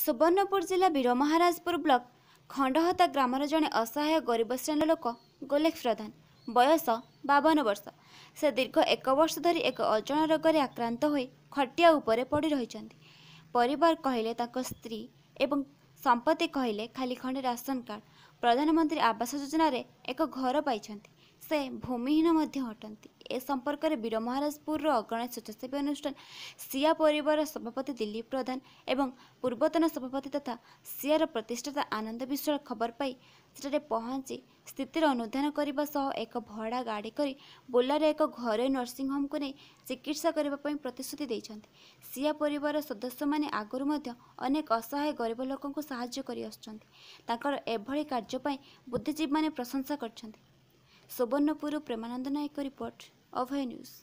ସୁବର୍ଣ୍ଣପୁର ଜିଲ୍ଲା ବୀରମହାରାଜପୁର ବ୍ଲକ ଖଣ୍ଡହତା ଗ୍ରାମର ଜଣେ ଅସହାୟ ଗରିବ ଶ୍ରେଣୀ ଲୋକ ଗୋଲେଖ ପ୍ରଧାନ ବୟସ ବାବନ ବର୍ଷ ସେ ଦୀର୍ଘ ଏକ ବର୍ଷ ଧରି ଏକ ଅଜଣା ରୋଗରେ ଆକ୍ରାନ୍ତ ହୋଇ ଖଟିଆ ଉପରେ ପଡ଼ି ରହିଛନ୍ତି ପରିବାର କହିଲେ ତାଙ୍କ ସ୍ତ୍ରୀ ଏବଂ ସମ୍ପତ୍ତି କହିଲେ ଖାଲି ଖଣ୍ଡେ ରାସନ କାର୍ଡ଼ ପ୍ରଧାନମନ୍ତ୍ରୀ ଆବାସ ଯୋଜନାରେ ଏକ ଘର ପାଇଛନ୍ତି ସେ ଭୂମିହୀନ ମଧ୍ୟ ଅଟନ୍ତି ଏ ସମ୍ପର୍କରେ ବୀରମହାରାଜପୁରର ଅଗଣା ସ୍ୱେଚ୍ଛାସେବୀ ଅନୁଷ୍ଠାନ ସିଆ ପରିବାରର ସଭାପତି ଦିଲ୍ଲୀପ ପ୍ରଧାନ ଏବଂ ପୂର୍ବତନ ସଭାପତି ତଥା ସିଆର ପ୍ରତିଷ୍ଠାତା ଆନନ୍ଦ ବିଶ୍ୱାଳ ଖବର ପାଇ ସେଠାରେ ପହଞ୍ଚି ସ୍ଥିତିର ଅନୁଧ୍ୟାନ କରିବା ସହ ଏକ ଭଡ଼ା ଗାଡ଼ି କରି ବୋଲାରେ ଏକ ଘରୋଇ ନର୍ସିଂହୋମ୍କୁ ନେଇ ଚିକିତ୍ସା କରିବା ପାଇଁ ପ୍ରତିଶ୍ରୁତି ଦେଇଛନ୍ତି ସିଆ ପରିବାରର ସଦସ୍ୟମାନେ ଆଗରୁ ମଧ୍ୟ ଅନେକ ଅସହାୟ ଗରିବ ଲୋକଙ୍କୁ ସାହାଯ୍ୟ କରିଆସୁଛନ୍ତି ତାଙ୍କର ଏଭଳି କାର୍ଯ୍ୟ ପାଇଁ ବୁଦ୍ଧିଜୀବୀମାନେ ପ୍ରଶଂସା କରିଛନ୍ତି ସୁବର୍ଣ୍ଣପୁରରୁ ପ୍ରେମାନନ୍ଦ ନାୟକ ରିପୋର୍ଟ ଅଭୟ ନ୍ୟୁଜ୍